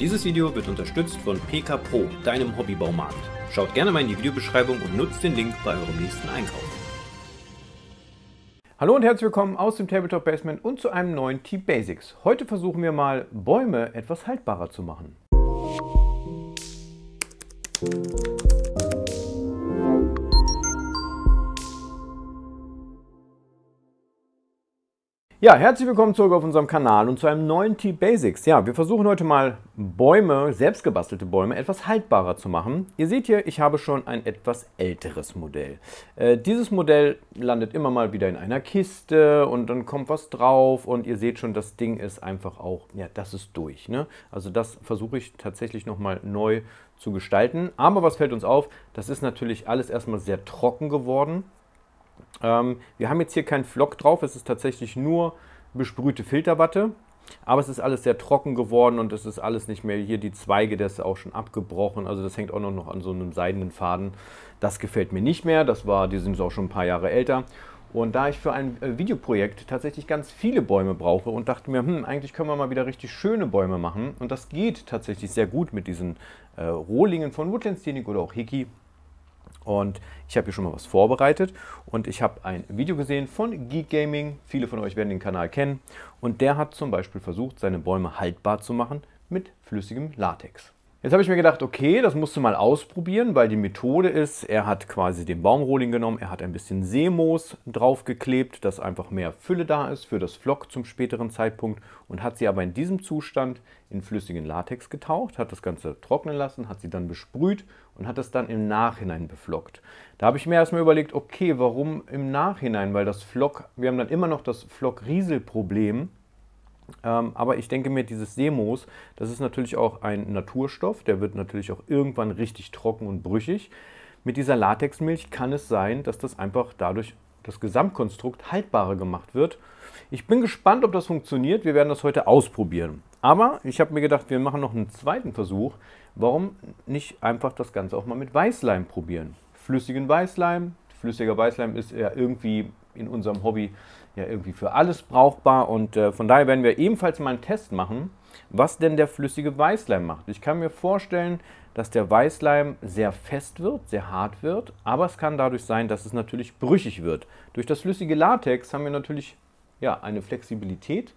Dieses Video wird unterstützt von PK Pro, deinem Hobbybaumarkt. Schaut gerne mal in die Videobeschreibung und nutzt den Link bei eurem nächsten Einkauf. Hallo und herzlich willkommen aus dem Tabletop Basement und zu einem neuen T-Basics. Heute versuchen wir mal, Bäume etwas haltbarer zu machen. Ja, herzlich willkommen zurück auf unserem Kanal und zu einem neuen T-Basics. Ja, wir versuchen heute mal Bäume, selbstgebastelte Bäume, etwas haltbarer zu machen. Ihr seht hier, ich habe schon ein etwas älteres Modell. Äh, dieses Modell landet immer mal wieder in einer Kiste und dann kommt was drauf und ihr seht schon, das Ding ist einfach auch, ja, das ist durch. Ne? Also das versuche ich tatsächlich nochmal neu zu gestalten. Aber was fällt uns auf? Das ist natürlich alles erstmal sehr trocken geworden. Ähm, wir haben jetzt hier keinen Flock drauf, es ist tatsächlich nur besprühte Filterwatte. Aber es ist alles sehr trocken geworden und es ist alles nicht mehr hier. Die Zweige, das ist auch schon abgebrochen. Also das hängt auch noch an so einem seidenen Faden. Das gefällt mir nicht mehr. Das war, die sind auch schon ein paar Jahre älter. Und da ich für ein äh, Videoprojekt tatsächlich ganz viele Bäume brauche und dachte mir, hm, eigentlich können wir mal wieder richtig schöne Bäume machen. Und das geht tatsächlich sehr gut mit diesen äh, Rohlingen von Woodland Technik oder auch Hickey. Und ich habe hier schon mal was vorbereitet und ich habe ein Video gesehen von Geek Gaming. Viele von euch werden den Kanal kennen. Und der hat zum Beispiel versucht, seine Bäume haltbar zu machen mit flüssigem Latex. Jetzt habe ich mir gedacht, okay, das musst du mal ausprobieren, weil die Methode ist, er hat quasi den Baumrohling genommen, er hat ein bisschen Seemoos draufgeklebt, dass einfach mehr Fülle da ist für das Flock zum späteren Zeitpunkt und hat sie aber in diesem Zustand in flüssigen Latex getaucht, hat das Ganze trocknen lassen, hat sie dann besprüht und hat es dann im Nachhinein beflockt. Da habe ich mir erstmal überlegt, okay, warum im Nachhinein? Weil das Flock, wir haben dann immer noch das Flock-Riesel-Problem, ähm, aber ich denke mir, dieses Seemoos, das ist natürlich auch ein Naturstoff, der wird natürlich auch irgendwann richtig trocken und brüchig. Mit dieser Latexmilch kann es sein, dass das einfach dadurch das Gesamtkonstrukt haltbarer gemacht wird. Ich bin gespannt, ob das funktioniert. Wir werden das heute ausprobieren. Aber ich habe mir gedacht, wir machen noch einen zweiten Versuch. Warum nicht einfach das Ganze auch mal mit Weißleim probieren? Flüssigen Weißleim. Flüssiger Weißleim ist ja irgendwie in unserem Hobby ja irgendwie für alles brauchbar. Und äh, von daher werden wir ebenfalls mal einen Test machen, was denn der flüssige Weißleim macht. Ich kann mir vorstellen, dass der Weißleim sehr fest wird, sehr hart wird, aber es kann dadurch sein, dass es natürlich brüchig wird. Durch das flüssige Latex haben wir natürlich ja, eine Flexibilität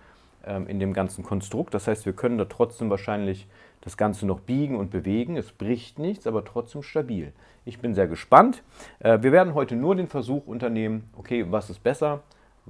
ähm, in dem ganzen Konstrukt. Das heißt, wir können da trotzdem wahrscheinlich das Ganze noch biegen und bewegen. Es bricht nichts, aber trotzdem stabil. Ich bin sehr gespannt. Äh, wir werden heute nur den Versuch unternehmen, okay, was ist besser,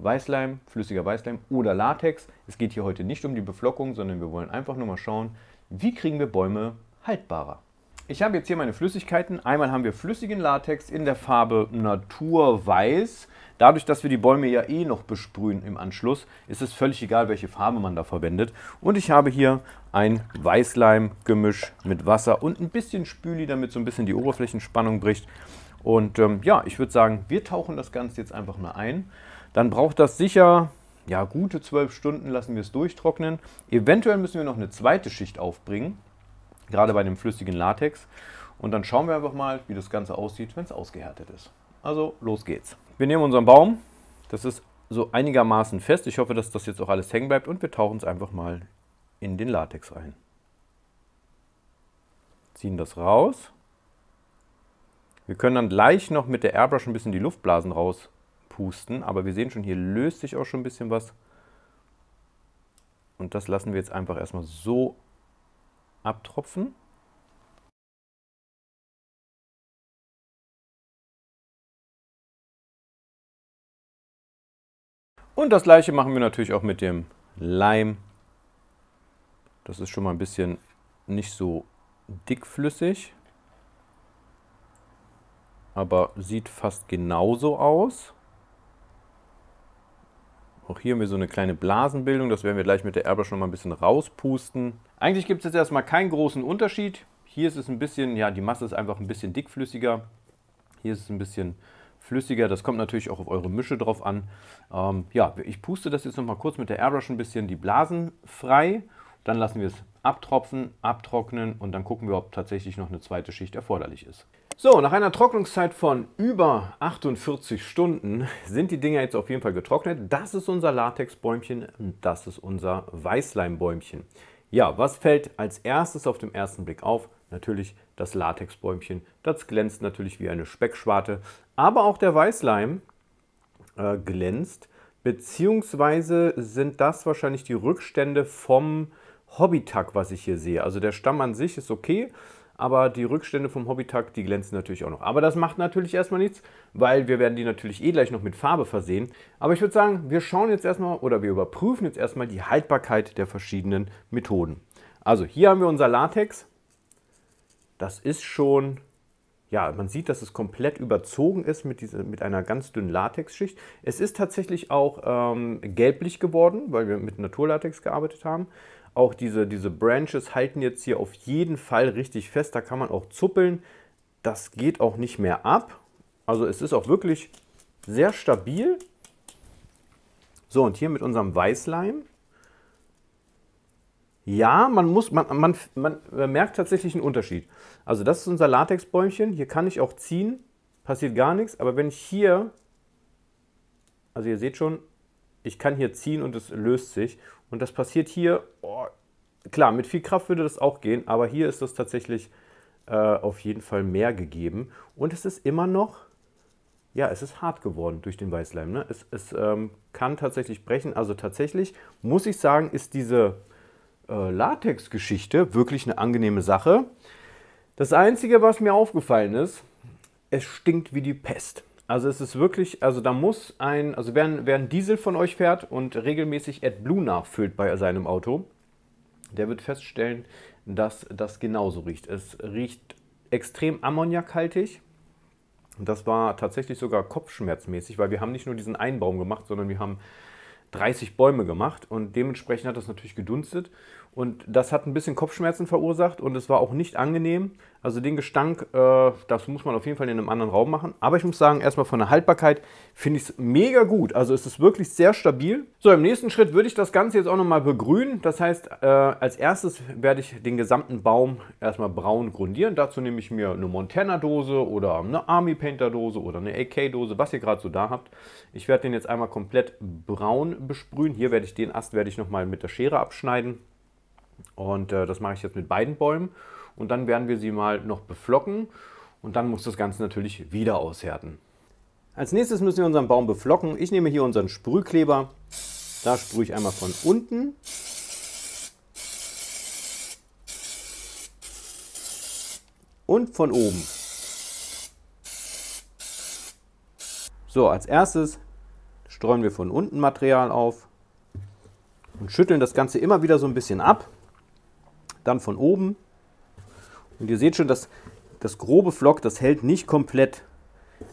Weißleim, flüssiger Weißleim oder Latex. Es geht hier heute nicht um die Beflockung, sondern wir wollen einfach nur mal schauen, wie kriegen wir Bäume haltbarer. Ich habe jetzt hier meine Flüssigkeiten. Einmal haben wir flüssigen Latex in der Farbe Naturweiß. Dadurch, dass wir die Bäume ja eh noch besprühen im Anschluss, ist es völlig egal, welche Farbe man da verwendet. Und ich habe hier ein Weißleim-Gemisch mit Wasser und ein bisschen Spüli, damit so ein bisschen die Oberflächenspannung bricht. Und ähm, ja, ich würde sagen, wir tauchen das Ganze jetzt einfach mal ein dann braucht das sicher ja, gute zwölf Stunden, lassen wir es durchtrocknen. Eventuell müssen wir noch eine zweite Schicht aufbringen, gerade bei dem flüssigen Latex. Und dann schauen wir einfach mal, wie das Ganze aussieht, wenn es ausgehärtet ist. Also los geht's. Wir nehmen unseren Baum, das ist so einigermaßen fest. Ich hoffe, dass das jetzt auch alles hängen bleibt und wir tauchen es einfach mal in den Latex ein. Ziehen das raus. Wir können dann gleich noch mit der Airbrush ein bisschen die Luftblasen raus aufpusten. Aber wir sehen schon, hier löst sich auch schon ein bisschen was. Und das lassen wir jetzt einfach erstmal so abtropfen. Und das gleiche machen wir natürlich auch mit dem Leim. Das ist schon mal ein bisschen nicht so dickflüssig, aber sieht fast genauso aus. Auch hier haben wir so eine kleine Blasenbildung. Das werden wir gleich mit der Airbrush noch mal ein bisschen rauspusten. Eigentlich gibt es jetzt erstmal keinen großen Unterschied. Hier ist es ein bisschen, ja, die Masse ist einfach ein bisschen dickflüssiger. Hier ist es ein bisschen flüssiger. Das kommt natürlich auch auf eure Mische drauf an. Ähm, ja, ich puste das jetzt noch mal kurz mit der Airbrush ein bisschen die Blasen frei. Dann lassen wir es abtropfen, abtrocknen und dann gucken wir, ob tatsächlich noch eine zweite Schicht erforderlich ist. So, nach einer Trocknungszeit von über 48 Stunden sind die Dinger jetzt auf jeden Fall getrocknet. Das ist unser Latexbäumchen, das ist unser Weißleimbäumchen. Ja, was fällt als erstes auf dem ersten Blick auf? Natürlich das Latexbäumchen. Das glänzt natürlich wie eine Speckschwarte. Aber auch der Weißleim äh, glänzt, beziehungsweise sind das wahrscheinlich die Rückstände vom Hobbytag, was ich hier sehe. Also der Stamm an sich ist okay, aber die Rückstände vom Hobbytag, die glänzen natürlich auch noch. Aber das macht natürlich erstmal nichts, weil wir werden die natürlich eh gleich noch mit Farbe versehen. Aber ich würde sagen, wir schauen jetzt erstmal oder wir überprüfen jetzt erstmal die Haltbarkeit der verschiedenen Methoden. Also hier haben wir unser Latex. Das ist schon ja, man sieht, dass es komplett überzogen ist mit, dieser, mit einer ganz dünnen Latexschicht. Es ist tatsächlich auch ähm, gelblich geworden, weil wir mit Naturlatex gearbeitet haben. Auch diese, diese Branches halten jetzt hier auf jeden Fall richtig fest. Da kann man auch zuppeln. Das geht auch nicht mehr ab. Also es ist auch wirklich sehr stabil. So, und hier mit unserem Weißleim. Ja, man, muss, man, man, man merkt tatsächlich einen Unterschied. Also das ist unser Latexbäumchen. Hier kann ich auch ziehen, passiert gar nichts. Aber wenn ich hier, also ihr seht schon, ich kann hier ziehen und es löst sich. Und das passiert hier, oh, klar, mit viel Kraft würde das auch gehen, aber hier ist das tatsächlich äh, auf jeden Fall mehr gegeben. Und es ist immer noch, ja, es ist hart geworden durch den Weißleim. Ne? Es, es ähm, kann tatsächlich brechen. Also tatsächlich muss ich sagen, ist diese äh, Latex-Geschichte wirklich eine angenehme Sache. Das Einzige, was mir aufgefallen ist, es stinkt wie die Pest. Also es ist wirklich, also da muss ein, also wer, wer einen Diesel von euch fährt und regelmäßig AdBlue nachfüllt bei seinem Auto, der wird feststellen, dass das genauso riecht. Es riecht extrem ammoniakhaltig. Das war tatsächlich sogar kopfschmerzmäßig, weil wir haben nicht nur diesen Einbaum gemacht, sondern wir haben 30 Bäume gemacht und dementsprechend hat das natürlich gedunstet und das hat ein bisschen Kopfschmerzen verursacht und es war auch nicht angenehm. Also den Gestank, äh, das muss man auf jeden Fall in einem anderen Raum machen. Aber ich muss sagen, erstmal von der Haltbarkeit finde ich es mega gut. Also es ist wirklich sehr stabil. So, im nächsten Schritt würde ich das Ganze jetzt auch nochmal begrünen. Das heißt, äh, als erstes werde ich den gesamten Baum erstmal braun grundieren. Dazu nehme ich mir eine Montana-Dose oder eine Army Painter-Dose oder eine AK-Dose, was ihr gerade so da habt. Ich werde den jetzt einmal komplett braun besprühen. Hier werde ich den Ast werde ich nochmal mit der Schere abschneiden. Und äh, das mache ich jetzt mit beiden Bäumen. Und dann werden wir sie mal noch beflocken. Und dann muss das Ganze natürlich wieder aushärten. Als nächstes müssen wir unseren Baum beflocken. Ich nehme hier unseren Sprühkleber. Da sprühe ich einmal von unten. Und von oben. So, als erstes streuen wir von unten Material auf und schütteln das Ganze immer wieder so ein bisschen ab. Dann von oben. Und ihr seht schon, dass das grobe Flock, das hält nicht komplett.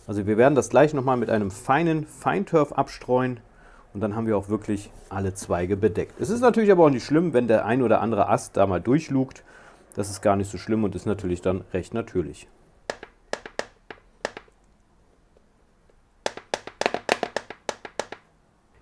Also wir werden das gleich nochmal mit einem feinen Feinturf abstreuen. Und dann haben wir auch wirklich alle Zweige bedeckt. Es ist natürlich aber auch nicht schlimm, wenn der ein oder andere Ast da mal durchlugt. Das ist gar nicht so schlimm und ist natürlich dann recht natürlich.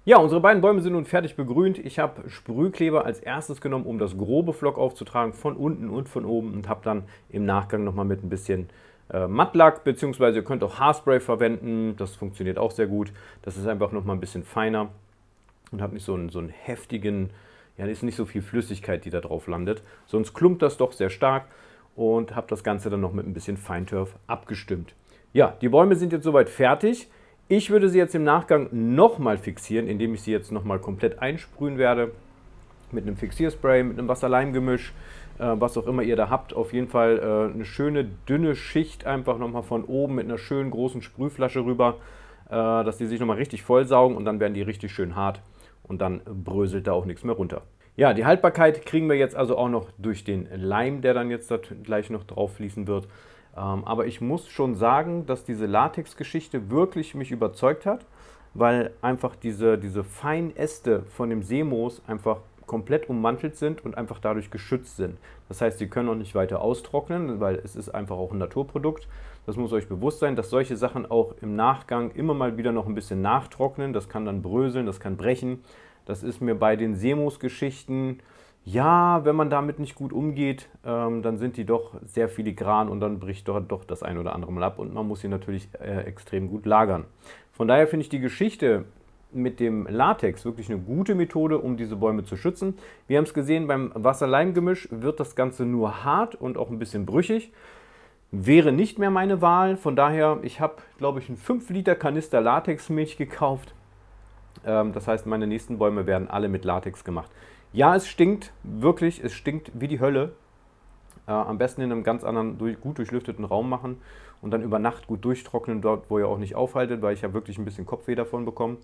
Ja, unsere beiden Bäume sind nun fertig begrünt. Ich habe Sprühkleber als erstes genommen, um das grobe Flock aufzutragen, von unten und von oben und habe dann im Nachgang nochmal mit ein bisschen äh, Mattlack, beziehungsweise ihr könnt auch Haarspray verwenden, das funktioniert auch sehr gut. Das ist einfach nochmal ein bisschen feiner und habe nicht so einen, so einen heftigen, ja, ist nicht so viel Flüssigkeit, die da drauf landet. Sonst klumpt das doch sehr stark und habe das Ganze dann noch mit ein bisschen Feinturf abgestimmt. Ja, die Bäume sind jetzt soweit fertig. Ich würde sie jetzt im Nachgang nochmal fixieren, indem ich sie jetzt nochmal komplett einsprühen werde. Mit einem Fixierspray, mit einem Wasserleimgemisch, äh, was auch immer ihr da habt. Auf jeden Fall äh, eine schöne dünne Schicht einfach nochmal von oben mit einer schönen großen Sprühflasche rüber, äh, dass die sich nochmal richtig vollsaugen und dann werden die richtig schön hart und dann bröselt da auch nichts mehr runter. Ja, die Haltbarkeit kriegen wir jetzt also auch noch durch den Leim, der dann jetzt gleich noch drauf fließen wird. Ähm, aber ich muss schon sagen, dass diese Latex-Geschichte wirklich mich überzeugt hat, weil einfach diese, diese feinen Äste von dem Seemoos einfach komplett ummantelt sind und einfach dadurch geschützt sind. Das heißt, sie können auch nicht weiter austrocknen, weil es ist einfach auch ein Naturprodukt. Das muss euch bewusst sein, dass solche Sachen auch im Nachgang immer mal wieder noch ein bisschen nachtrocknen. Das kann dann bröseln, das kann brechen. Das ist mir bei den Seemoos-Geschichten ja, wenn man damit nicht gut umgeht, ähm, dann sind die doch sehr filigran und dann bricht dort doch das ein oder andere Mal ab und man muss sie natürlich äh, extrem gut lagern. Von daher finde ich die Geschichte mit dem Latex wirklich eine gute Methode, um diese Bäume zu schützen. Wir haben es gesehen, beim Wasser-Leim-Gemisch wird das Ganze nur hart und auch ein bisschen brüchig. Wäre nicht mehr meine Wahl, von daher, ich habe, glaube ich, einen 5 Liter Kanister Latexmilch gekauft. Ähm, das heißt, meine nächsten Bäume werden alle mit Latex gemacht. Ja, es stinkt, wirklich, es stinkt wie die Hölle. Äh, am besten in einem ganz anderen, durch, gut durchlüfteten Raum machen und dann über Nacht gut durchtrocknen, dort, wo ihr auch nicht aufhaltet, weil ich ja wirklich ein bisschen Kopfweh davon bekomme.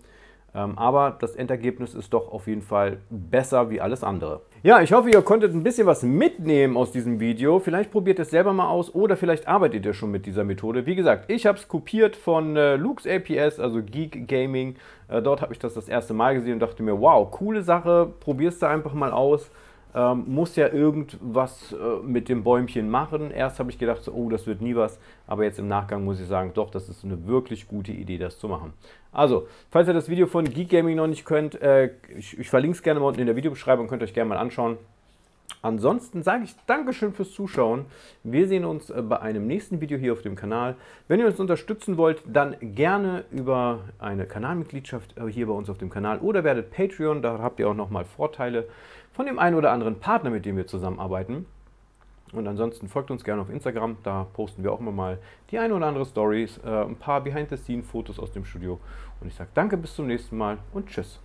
Ähm, aber das Endergebnis ist doch auf jeden Fall besser wie alles andere. Ja, ich hoffe, ihr konntet ein bisschen was mitnehmen aus diesem Video. Vielleicht probiert es selber mal aus oder vielleicht arbeitet ihr schon mit dieser Methode. Wie gesagt, ich habe es kopiert von äh, Luke's APS, also Geek Gaming. Äh, dort habe ich das das erste Mal gesehen und dachte mir, wow, coole Sache, probierst du einfach mal aus ähm, muss ja irgendwas äh, mit dem Bäumchen machen. Erst habe ich gedacht, so, oh, das wird nie was, aber jetzt im Nachgang muss ich sagen, doch, das ist eine wirklich gute Idee, das zu machen. Also, falls ihr das Video von Geek Gaming noch nicht könnt, äh, ich, ich verlinke es gerne mal unten in der Videobeschreibung, könnt ihr euch gerne mal anschauen. Ansonsten sage ich Dankeschön fürs Zuschauen. Wir sehen uns äh, bei einem nächsten Video hier auf dem Kanal. Wenn ihr uns unterstützen wollt, dann gerne über eine Kanalmitgliedschaft äh, hier bei uns auf dem Kanal oder werdet Patreon. Da habt ihr auch nochmal Vorteile von dem einen oder anderen Partner, mit dem wir zusammenarbeiten. Und ansonsten folgt uns gerne auf Instagram, da posten wir auch immer mal die ein oder andere Stories, äh, ein paar Behind-the-Scene-Fotos aus dem Studio. Und ich sage danke, bis zum nächsten Mal und tschüss.